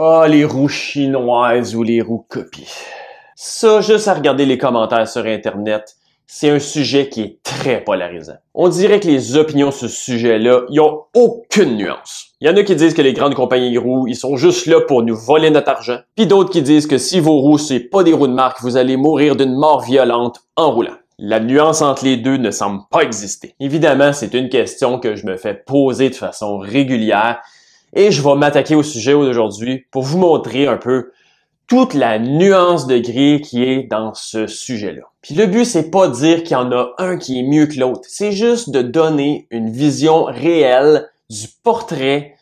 Ah, les roues chinoises ou les roues copies. Ça, juste à regarder les commentaires sur Internet, c'est un sujet qui est très polarisant. On dirait que les opinions sur ce sujet-là, ils ont aucune nuance. Il y en a qui disent que les grandes compagnies roues, ils sont juste là pour nous voler notre argent. Puis d'autres qui disent que si vos roues, c'est pas des roues de marque, vous allez mourir d'une mort violente en roulant. La nuance entre les deux ne semble pas exister. Évidemment, c'est une question que je me fais poser de façon régulière et je vais m'attaquer au sujet aujourd'hui pour vous montrer un peu toute la nuance de gris qui est dans ce sujet-là. Puis le but, c'est pas de dire qu'il y en a un qui est mieux que l'autre. C'est juste de donner une vision réelle du portrait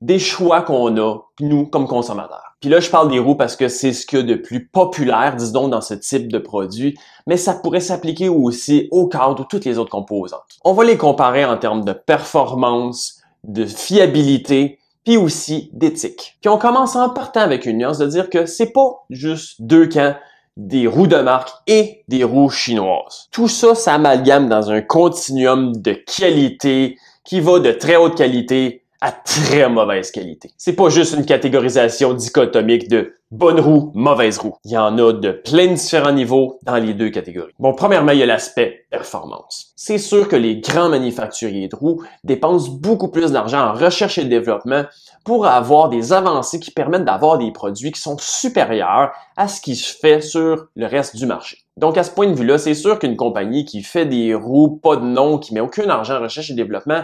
des choix qu'on a, nous, comme consommateurs. Puis là, je parle des roues parce que c'est ce qu'il y a de plus populaire, disons, dans ce type de produit, mais ça pourrait s'appliquer aussi au cadre ou toutes les autres composantes. On va les comparer en termes de performance, de fiabilité, puis aussi d'éthique. Puis on commence en partant avec une nuance de dire que c'est pas juste deux camps des roues de marque et des roues chinoises. Tout ça s'amalgame dans un continuum de qualité qui va de très haute qualité à très mauvaise qualité. C'est pas juste une catégorisation dichotomique de bonne roue, mauvaise roue. Il y en a de plein de différents niveaux dans les deux catégories. Bon, premièrement, il y a l'aspect performance. C'est sûr que les grands manufacturiers de roues dépensent beaucoup plus d'argent en recherche et développement pour avoir des avancées qui permettent d'avoir des produits qui sont supérieurs à ce qui se fait sur le reste du marché. Donc, à ce point de vue-là, c'est sûr qu'une compagnie qui fait des roues pas de nom, qui met aucun argent en recherche et développement,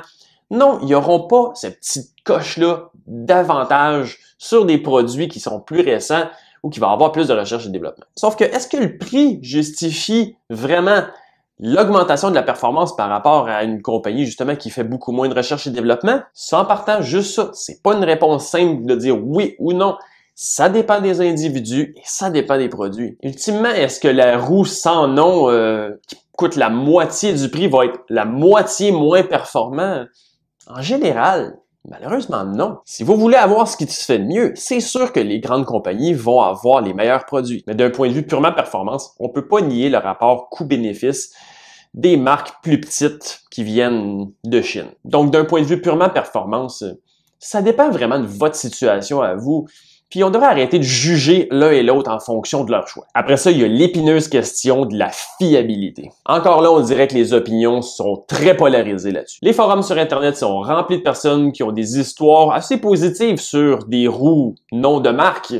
non, ils n'auront pas cette petite coche-là d'avantage sur des produits qui sont plus récents ou qui vont avoir plus de recherche et développement. Sauf que est-ce que le prix justifie vraiment l'augmentation de la performance par rapport à une compagnie justement qui fait beaucoup moins de recherche et développement? Sans partant juste ça, c'est pas une réponse simple de dire oui ou non. Ça dépend des individus et ça dépend des produits. Ultimement, est-ce que la roue sans nom euh, qui coûte la moitié du prix va être la moitié moins performante? En général, Malheureusement, non. Si vous voulez avoir ce qui se fait de mieux, c'est sûr que les grandes compagnies vont avoir les meilleurs produits. Mais d'un point de vue purement performance, on ne peut pas nier le rapport coût-bénéfice des marques plus petites qui viennent de Chine. Donc, d'un point de vue purement performance, ça dépend vraiment de votre situation à vous. Puis on devrait arrêter de juger l'un et l'autre en fonction de leur choix. Après ça, il y a l'épineuse question de la fiabilité. Encore là, on dirait que les opinions sont très polarisées là-dessus. Les forums sur Internet sont remplis de personnes qui ont des histoires assez positives sur des roues non de marque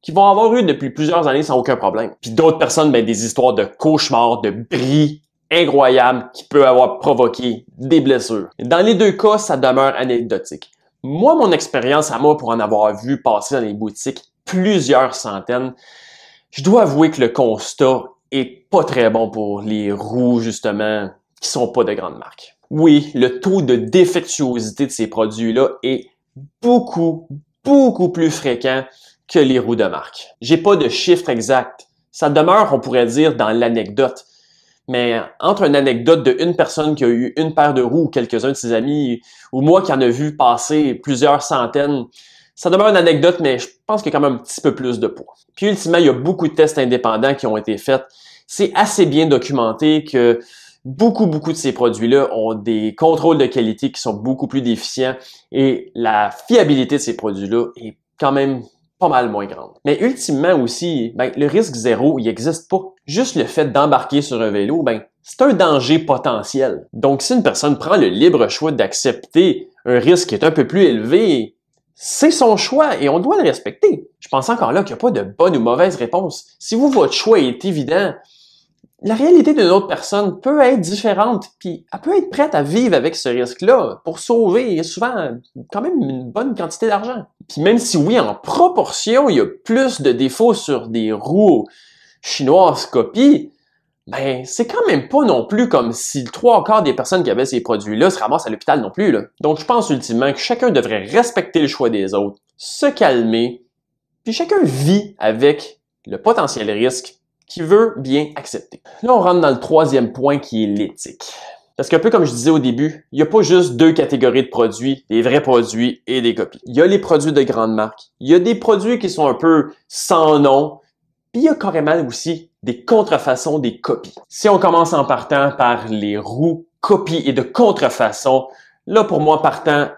qui vont avoir eu depuis plusieurs années sans aucun problème. Puis d'autres personnes, ben, des histoires de cauchemars, de bris incroyables qui peuvent avoir provoqué des blessures. Dans les deux cas, ça demeure anecdotique. Moi, mon expérience à moi, pour en avoir vu passer dans les boutiques plusieurs centaines, je dois avouer que le constat est pas très bon pour les roues, justement, qui sont pas de grandes marques. Oui, le taux de défectuosité de ces produits-là est beaucoup, beaucoup plus fréquent que les roues de marque. J'ai pas de chiffre exact. Ça demeure, on pourrait dire, dans l'anecdote. Mais entre une anecdote de une personne qui a eu une paire de roues ou quelques-uns de ses amis, ou moi qui en a vu passer plusieurs centaines, ça demeure une anecdote, mais je pense qu'il y a quand même un petit peu plus de poids. Puis ultimement, il y a beaucoup de tests indépendants qui ont été faits. C'est assez bien documenté que beaucoup, beaucoup de ces produits-là ont des contrôles de qualité qui sont beaucoup plus déficients et la fiabilité de ces produits-là est quand même pas mal moins grande. Mais ultimement aussi, ben, le risque zéro, il n'existe pas juste le fait d'embarquer sur un vélo, ben, c'est un danger potentiel. Donc, si une personne prend le libre choix d'accepter un risque qui est un peu plus élevé, c'est son choix et on doit le respecter. Je pense encore là qu'il n'y a pas de bonne ou mauvaise réponse. Si vous, votre choix est évident, la réalité d'une autre personne peut être différente, puis elle peut être prête à vivre avec ce risque-là pour sauver souvent quand même une bonne quantité d'argent. Puis même si oui, en proportion, il y a plus de défauts sur des roues chinoise copie, ben, c'est quand même pas non plus comme si trois quarts des personnes qui avaient ces produits-là se ramassent à l'hôpital non plus. Là. Donc, je pense ultimement que chacun devrait respecter le choix des autres, se calmer, puis chacun vit avec le potentiel risque qu'il veut bien accepter. Là, on rentre dans le troisième point qui est l'éthique. Parce qu'un peu comme je disais au début, il n'y a pas juste deux catégories de produits, des vrais produits et des copies. Il y a les produits de grandes marques. Il y a des produits qui sont un peu sans nom, puis il y a carrément aussi des contrefaçons des copies. Si on commence en partant par les roues copies et de contrefaçons, là pour moi partant,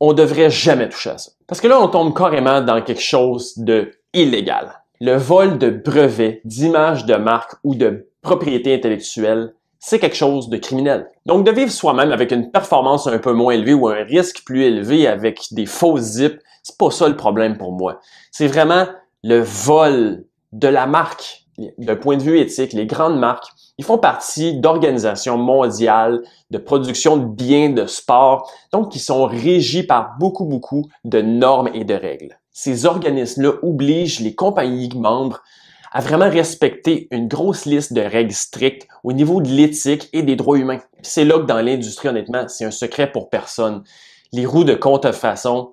on devrait jamais toucher à ça. Parce que là on tombe carrément dans quelque chose de illégal. Le vol de brevets, d'images de marque ou de propriété intellectuelle, c'est quelque chose de criminel. Donc de vivre soi-même avec une performance un peu moins élevée ou un risque plus élevé avec des fausses zips, c'est pas ça le problème pour moi. C'est vraiment le vol de la marque, d'un point de vue éthique, les grandes marques, ils font partie d'organisations mondiales de production de biens de sport, donc qui sont régis par beaucoup, beaucoup de normes et de règles. Ces organismes-là obligent les compagnies membres à vraiment respecter une grosse liste de règles strictes au niveau de l'éthique et des droits humains. C'est là que dans l'industrie, honnêtement, c'est un secret pour personne. Les roues de contrefaçon,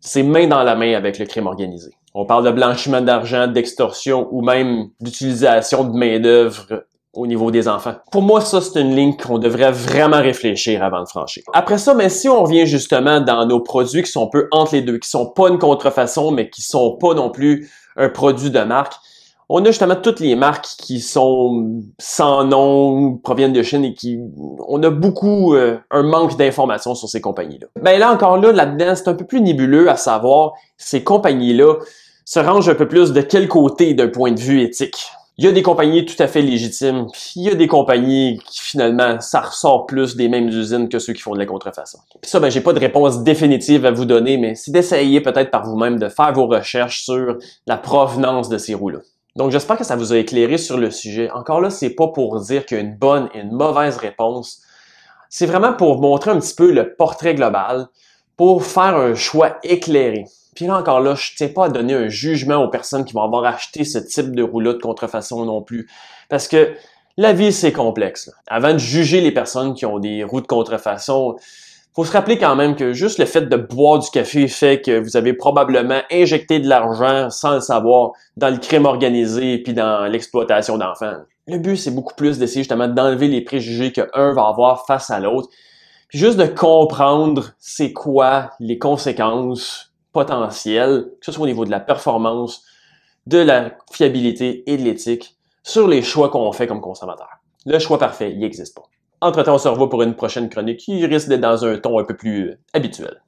c'est main dans la main avec le crime organisé. On parle de blanchiment d'argent, d'extorsion ou même d'utilisation de main-d'œuvre au niveau des enfants. Pour moi, ça, c'est une ligne qu'on devrait vraiment réfléchir avant de franchir. Après ça, mais si on revient justement dans nos produits qui sont un peu entre les deux, qui sont pas une contrefaçon, mais qui sont pas non plus un produit de marque, on a justement toutes les marques qui sont sans nom, proviennent de Chine et qui, on a beaucoup euh, un manque d'informations sur ces compagnies-là. Ben là encore là, là-dedans, c'est un peu plus nébuleux à savoir ces compagnies-là se rangent un peu plus de quel côté d'un point de vue éthique. Il y a des compagnies tout à fait légitimes, puis il y a des compagnies qui finalement, ça ressort plus des mêmes usines que ceux qui font de la contrefaçon. Puis ça, ben j'ai pas de réponse définitive à vous donner, mais c'est d'essayer peut-être par vous-même de faire vos recherches sur la provenance de ces roues-là. Donc, j'espère que ça vous a éclairé sur le sujet. Encore là, c'est pas pour dire qu'il y a une bonne et une mauvaise réponse. C'est vraiment pour montrer un petit peu le portrait global, pour faire un choix éclairé. Puis là encore là, je ne tiens pas à donner un jugement aux personnes qui vont avoir acheté ce type de rouleau de contrefaçon non plus. Parce que la vie, c'est complexe. Avant de juger les personnes qui ont des roues de contrefaçon, faut se rappeler quand même que juste le fait de boire du café fait que vous avez probablement injecté de l'argent sans le savoir dans le crime organisé puis dans l'exploitation d'enfants. Le but, c'est beaucoup plus d'essayer justement d'enlever les préjugés qu'un va avoir face à l'autre, puis juste de comprendre c'est quoi les conséquences potentielles, que ce soit au niveau de la performance, de la fiabilité et de l'éthique sur les choix qu'on fait comme consommateur. Le choix parfait, il n'existe pas. Entre-temps, on se revoit pour une prochaine chronique qui risque d'être dans un ton un peu plus habituel.